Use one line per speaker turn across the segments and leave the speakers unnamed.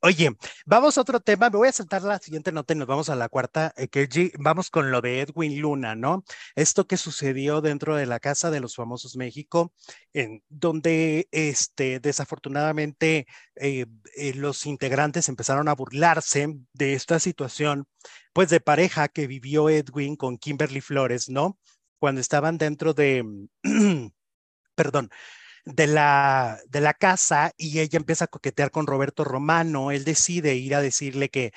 Oye, vamos a otro tema. Me voy a saltar la siguiente nota y nos vamos a la cuarta. Eh, vamos con lo de Edwin Luna, ¿no? Esto que sucedió dentro de la Casa de los Famosos México, en donde este, desafortunadamente eh, eh, los integrantes empezaron a burlarse de esta situación, pues de pareja que vivió Edwin con Kimberly Flores, ¿no? Cuando estaban dentro de, perdón, de la, de la casa y ella empieza a coquetear con Roberto Romano. Él decide ir a decirle que,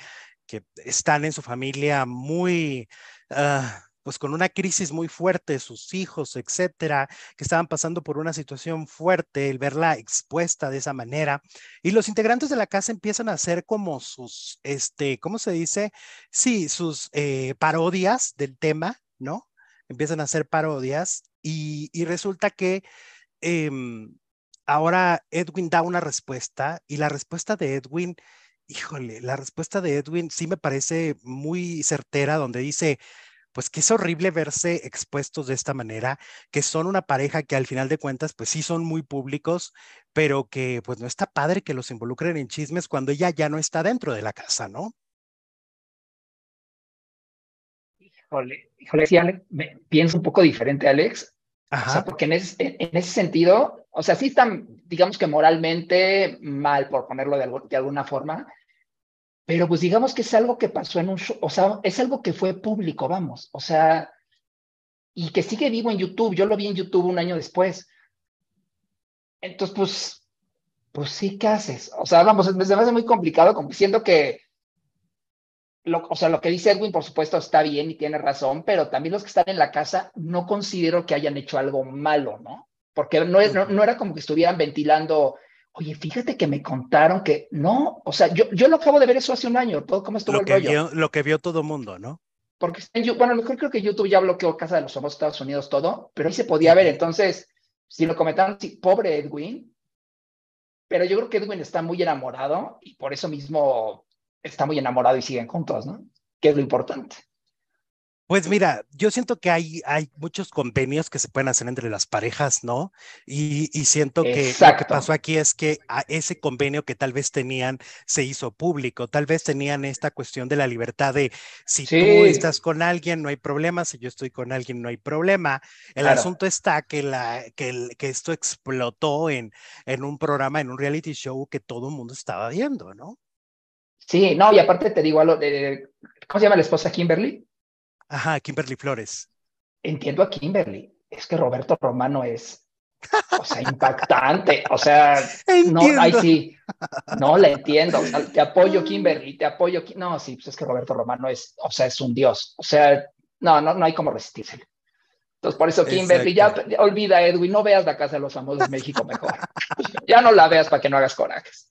que están en su familia muy... Ah, pues con una crisis muy fuerte, sus hijos, etcétera, que estaban pasando por una situación fuerte, el verla expuesta de esa manera. Y los integrantes de la casa empiezan a hacer como sus, este, ¿cómo se dice? Sí, sus eh, parodias del tema, ¿no? Empiezan a hacer parodias y, y resulta que Em, ahora Edwin da una respuesta y la respuesta de Edwin, híjole, la respuesta de Edwin sí me parece muy certera, donde dice, pues que es horrible verse expuestos de esta manera, que son una pareja que al final de cuentas, pues sí son muy públicos, pero que pues no está padre que los involucren en chismes cuando ella ya no está dentro de la casa, ¿no?
Híjole, híjole, sí, Alex, pienso un poco diferente, Alex. O sea, porque en ese, sentido, o sea, sí están, digamos que moralmente mal, por ponerlo de, alguna forma, pero pues digamos que es algo que pasó en un show, o sea, es algo que fue público, vamos, o sea, y que sigue vivo en YouTube, yo lo vi en YouTube un año después. Entonces, pues, pues sí, ¿qué haces? O sea, vamos, me muy complicado, como siento que o sea, lo que dice Edwin, por supuesto, está bien y tiene razón, pero también los que están en la casa no considero que hayan hecho algo malo, ¿no? Porque no, era como que estuvieran ventilando, oye, fíjate que me contaron que no, o sea, yo, yo lo acabo de ver eso hace un año, todo como estuvo lo el rollo.
lo que vio todo mundo, ¿no?
Porque en, bueno, mejor creo que YouTube ya bloqueó Casa de los Somos Estados Unidos todo, pero ahí se podía ver. Entonces, si lo comentaron, sí, pobre Edwin, pero yo creo que Edwin está muy enamorado y por eso mismo está muy enamorado y siguen juntos, ¿no? ¿Qué es lo importante.
Pues mira, yo siento que hay, hay muchos convenios que se pueden hacer entre las parejas, ¿no? Y, siento que lo que pasó aquí es que a ese convenio que tal vez tenían se hizo público, tal vez tenían esta cuestión de la libertad de si tú estás con alguien no hay problema, si yo estoy con alguien no hay problema. El asunto está que, la, que, que esto explotó en, en un programa, en un reality show que todo el mundo estaba viendo, ¿no? Sí, no, y
aparte te digo algo, de, eh, ¿cómo se llama la esposa Kimberly? Ajá, Kimberly Flores. Entiendo a Kimberly, es que Roberto Romano es, o sea, impactante, o sea, no, ay sí, no la entiendo, te apoyo Kimberly, te apoyo, no, sí, pues es que Roberto Romano es, o sea, es un dios, o sea, no, no, no hay como resistírselo. Entonces, por eso Kimberly, ya olvida Edwin, no veas la Casa de los Famosos de México mejor. ya no la veas para que no hagas corajes.